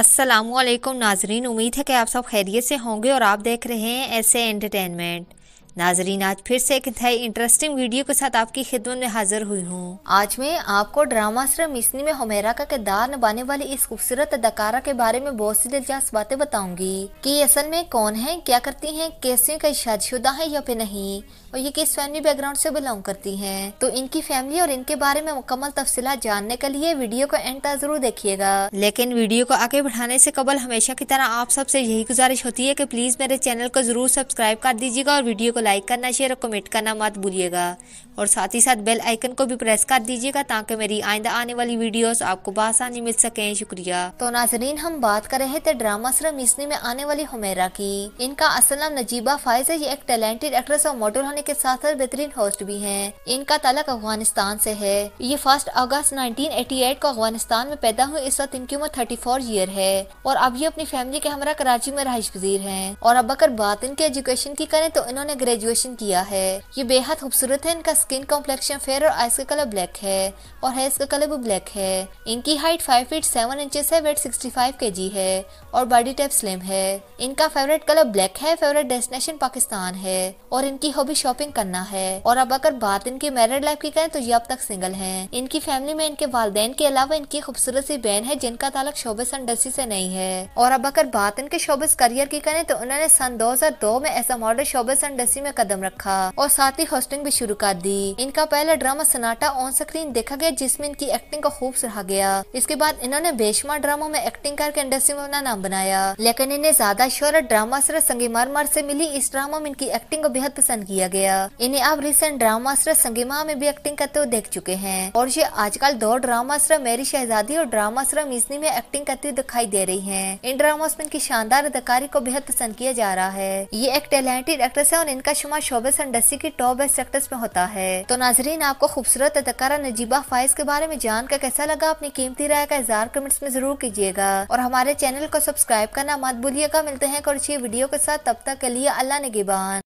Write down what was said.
असलम नाजरीन उम्मीद है कि आप सब खैरियत से होंगे और आप देख रहे हैं ऐसे एंटरटेनमेंट नाजरीन आज फिर से एक नई इंटरेस्टिंग वीडियो के साथ आपकी खिदमत में हाजिर हुई हूँ आज मैं आपको ड्रामा श्रम मिसनी में होमेरा का किरदार निभाने वाली इस खूबसूरत अदाकारा के बारे में बहुत सी दिलचस्प बातें बताऊंगी कि ये असल में कौन है क्या करती है कैसे कई शादीशुदा है या फिर नहीं और ये किस फैमिली बैकग्राउंड से बिलोंग करती है तो इनकी फैमिली और इनके बारे में मुकम्मल तफसीला जानने के लिए वीडियो को एंड तक जरूर देखिएगा लेकिन वीडियो को आगे बढ़ाने से कबल हमेशा की तरह आप सबसे यही गुजारिश होती है की प्लीज मेरे चैनल को जरूर सब्सक्राइब कर दीजिएगा और वीडियो को लाइक करना शेयर और कमेंट करना मत भूलिएगा और साथ ही साथ बेल आइकन को भी प्रेस कर दीजिएगा ताकि मेरी आइंदा आने वाली वीडियोस आपको बसानी मिल सके शुक्रिया तो नाजरीन हम बात कर रहे थे ड्रामा श्रम इसने में आने वाली हुमेरा की इनका असल नाम नजीबा फायज है ये एक टैलेंटेड एक्ट्रेस और मॉडल होने के साथ साथ बेहतरीन होस्ट भी है इनका तलाक अफगानिस्तान से है ये फर्स्ट अगस्त नाइनटीन को अफगानिस्तान में पैदा हुई इस वक्त इनकी उम्र थर्टी ईयर है और अब ये अपनी फैमिली के हमारा कराची में रहाइश पजीर है और अब अगर बात इनके एजुकेशन की करें तो इन्होंने ग्रेजुएट ग्रेजुएशन किया है ये बेहद खूबसूरत है इनका स्किन कॉम्प्लेक्शन फेयर और आइस का कलर ब्लैक है और हेयर का कलर भी ब्लैक है इनकी height five feet seven inches है weight sixty five K G है और बॉडी टाइप स्लिम है इनका फेवरेट कलर ब्लैक है फेवरेट डेस्टिनेशन पाकिस्तान है और इनकी हॉबी शॉपिंग करना है और अब अगर बात इनकी मैरिड लाइफ की करें तो ये अब तक सिंगल है इनकी फैमिली में इनके वालदेन के अलावा इनकी खूबसूरत सी बहन है जिनका तालक शोबिस इंडस्ट्री से नहीं है और अब अगर बात इनके शोबिस करियर की करें तो उन्होंने सन 2002 में as a model showbiz industry में कदम रखा और साथ ही होस्टिंग भी शुरू कर दी इनका पहला ड्रामा सनाटा ऑन स्क्रीन देखा गया जिसमें इनकी एक्टिंग का खूब सराहा गया इसके बाद इन्होंने बेशमार ड्रामों में एक्टिंग करके इंडस्ट्री में अपना नाम बनाया लेकिन इन्हें ज्यादा शोहरत ड्रामा सर संगी मार से मिली इस ड्रामा में इनकी एक्टिंग को बेहद पसंद किया गया इन्हें अब रिसेंट ड्रामा सर संगी में भी एक्टिंग करते हुए देख चुके हैं और ये आजकल दो ड्रामा सर मेरी शहजादी और ड्रामा सर मिजनी में एक्टिंग करती हुई दिखाई दे रही है इन ड्रामा में इनकी शानदार अदाकारी को बेहद पसंद किया जा रहा है ये एक टैलेंटेड एक्ट्रेस है और इनका का शुमार शोबे इंडस्ट्री की टॉप बेस्ट एक्टर्स में होता है तो नाजरीन आपको खूबसूरत अदकारा नजीबा फाइज के बारे में जान कर कैसा लगा अपनी कीमती राय का इजहार कमेंट्स में जरूर कीजिएगा और हमारे चैनल को सब्सक्राइब करना मत भूलिएगा मिलते हैं और अच्छी वीडियो के साथ तब तक के लिए अल्लाह नगेबान